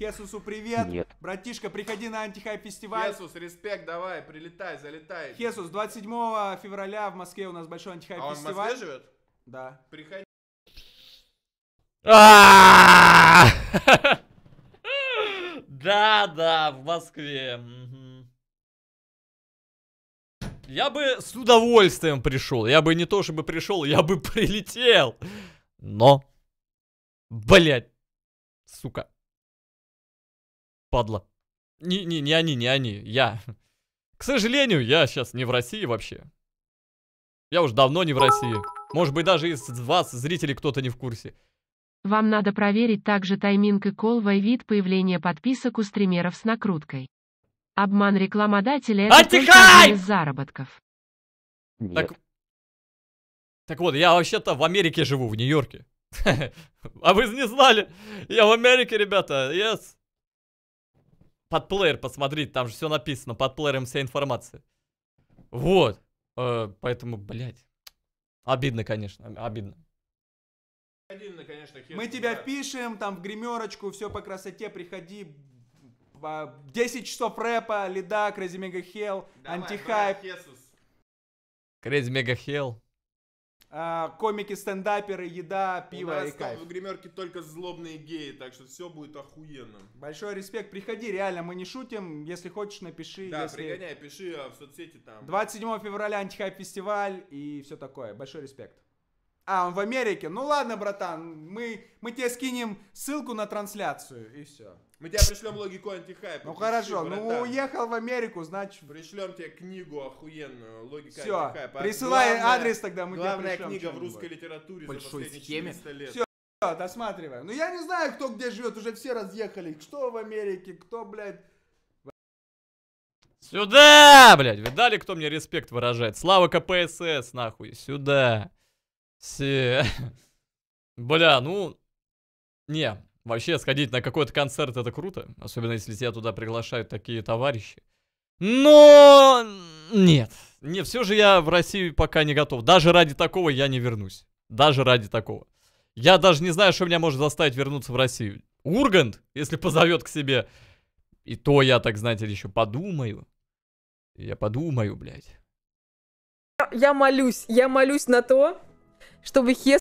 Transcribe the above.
Хесусу привет. Нет. Братишка, приходи на антихайп фестиваль. Хесус, респект, давай, прилетай, залетай. Хесус, 27 февраля в Москве у нас большой антихайп фестиваль. А он в Москве живет? Да. Приходи. А! Да, да, в Москве. Я бы с удовольствием пришел. Я бы не то чтобы пришел, я бы прилетел. Но, блять, сука падла. Не, не, не они, не они, я. К сожалению, я сейчас не в России вообще. Я уже давно не в России. Может быть, даже из вас, зрителей, кто-то не в курсе. Вам надо проверить также тайминг и колва и вид появления подписок у стримеров с накруткой. Обман рекламодателя это Отекай! из заработков. Нет. Так, так вот, я вообще-то в Америке живу, в Нью-Йорке. А вы не знали? Я в Америке, ребята. Yes под плеер посмотрите, там же все написано, под плеером вся информация. Вот. Э, поэтому, блядь. Обидно, конечно, обидно. Обидно, конечно, хер. Мы тебя пишем, там в гримерочку, все по красоте, приходи. 10 часов рэпа, лида, Crazy Mega Hell, антихайп. Crazy Mega Hell. А, комики-стендаперы, еда, пиво и кайф. в гримерке только злобные геи, так что все будет охуенно. Большой респект, приходи, реально, мы не шутим, если хочешь, напиши. Да, если... пригоняй, пиши а в соцсети там. 27 февраля антихайп-фестиваль и все такое, большой респект. А, он в Америке. Ну ладно, братан, мы, мы тебе скинем ссылку на трансляцию, и все. Мы тебе пришлем логику антихайпа. Ну хорошо, ну братан. ну уехал в Америку, значит... Пришлем тебе книгу охуенную, логика все. антихайпа. Все. присылай главная, адрес тогда, мы тебе пришлем. книга в русской литературе Большой за последние схеме. лет. Все. Досматриваем. Ну я не знаю, кто где живет, уже все разъехали. Кто в Америке, кто, блядь, Сюда, блядь, видали, кто мне респект выражает? Слава КПСС, нахуй, сюда. Все. Бля, ну... Не, вообще сходить на какой-то концерт это круто. Особенно если тебя туда приглашают такие товарищи. Но... Нет. Не, все же я в России пока не готов. Даже ради такого я не вернусь. Даже ради такого. Я даже не знаю, что меня может заставить вернуться в Россию. Ургант, если позовет к себе. И то я, так знаете, еще подумаю. Я подумаю, блядь. Я молюсь, я молюсь на то, чтобы Хес